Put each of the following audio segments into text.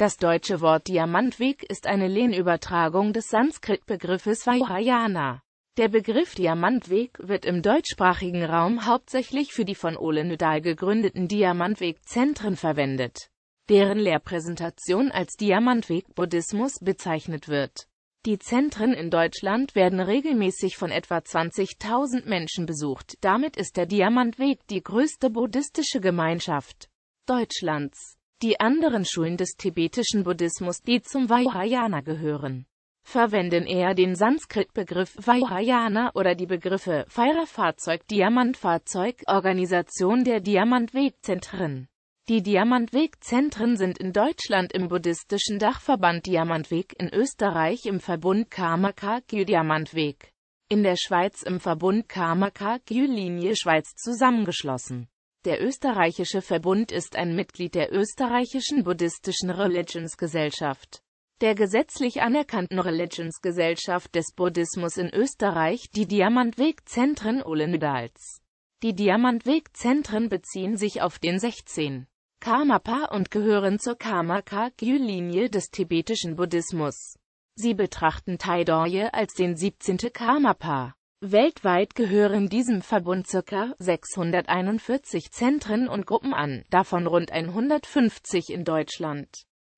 Das deutsche Wort Diamantweg ist eine Lehnübertragung des Sanskrit-Begriffes Vajrayana. Der Begriff Diamantweg wird im deutschsprachigen Raum hauptsächlich für die von Ole Nödal gegründeten Diamantweg-Zentren verwendet, deren Lehrpräsentation als Diamantweg-Buddhismus bezeichnet wird. Die Zentren in Deutschland werden regelmäßig von etwa 20.000 Menschen besucht. Damit ist der Diamantweg die größte buddhistische Gemeinschaft Deutschlands. Die anderen Schulen des tibetischen Buddhismus, die zum Vajrayana gehören, verwenden eher den Sanskrit-Begriff Vajrayana oder die Begriffe Feierfahrzeug, Diamantfahrzeug, Organisation der Diamantwegzentren. Die Diamantwegzentren sind in Deutschland im buddhistischen Dachverband Diamantweg, in Österreich im Verbund Karmaka Gyu Diamantweg, in der Schweiz im Verbund Karmaka Gyu Linie Schweiz zusammengeschlossen. Der österreichische Verbund ist ein Mitglied der österreichischen buddhistischen Religionsgesellschaft, der gesetzlich anerkannten Religionsgesellschaft des Buddhismus in Österreich, die Diamantwegzentren Olenedals. Die Diamantwegzentren beziehen sich auf den 16. Karmapa und gehören zur Karmaka-Gyu-Linie des tibetischen Buddhismus. Sie betrachten Taidorje als den 17. Karmapa. Weltweit gehören diesem Verbund ca. 641 Zentren und Gruppen an, davon rund 150 in Deutschland.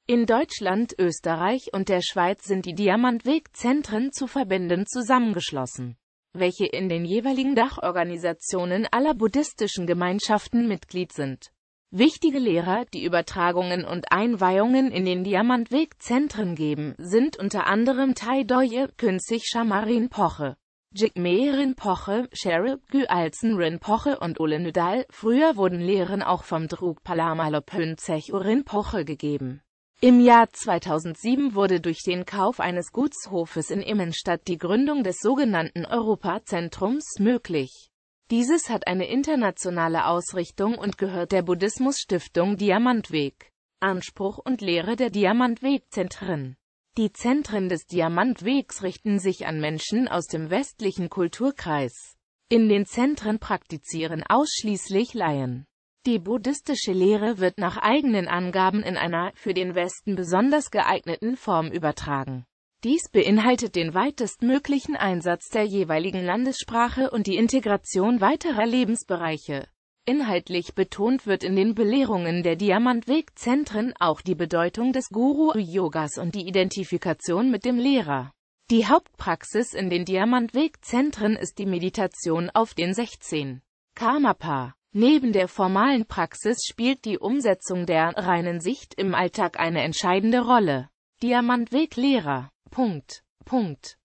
In Deutschland, Österreich und der Schweiz sind die Diamantweg-Zentren zu Verbänden zusammengeschlossen, welche in den jeweiligen Dachorganisationen aller buddhistischen Gemeinschaften Mitglied sind. Wichtige Lehrer, die Übertragungen und Einweihungen in den Diamantweg-Zentren geben, sind unter anderem Tai Doye, Künzig Schamarin Poche, Jigme Rinpoche, Cheryl Gyaltsen Rinpoche und Ole Nydal, früher wurden Lehren auch vom Druk Palamalopön Zecho Rinpoche gegeben. Im Jahr 2007 wurde durch den Kauf eines Gutshofes in Immenstadt die Gründung des sogenannten Europazentrums möglich. Dieses hat eine internationale Ausrichtung und gehört der Buddhismusstiftung Diamantweg. Anspruch und Lehre der Diamantwegzentren die Zentren des Diamantwegs richten sich an Menschen aus dem westlichen Kulturkreis. In den Zentren praktizieren ausschließlich Laien. Die buddhistische Lehre wird nach eigenen Angaben in einer für den Westen besonders geeigneten Form übertragen. Dies beinhaltet den weitestmöglichen Einsatz der jeweiligen Landessprache und die Integration weiterer Lebensbereiche. Inhaltlich betont wird in den Belehrungen der Diamantwegzentren auch die Bedeutung des Guru-Yogas und die Identifikation mit dem Lehrer. Die Hauptpraxis in den Diamantwegzentren ist die Meditation auf den 16. Karmapa. Neben der formalen Praxis spielt die Umsetzung der reinen Sicht im Alltag eine entscheidende Rolle. Diamantweg-Lehrer. Punkt. Punkt.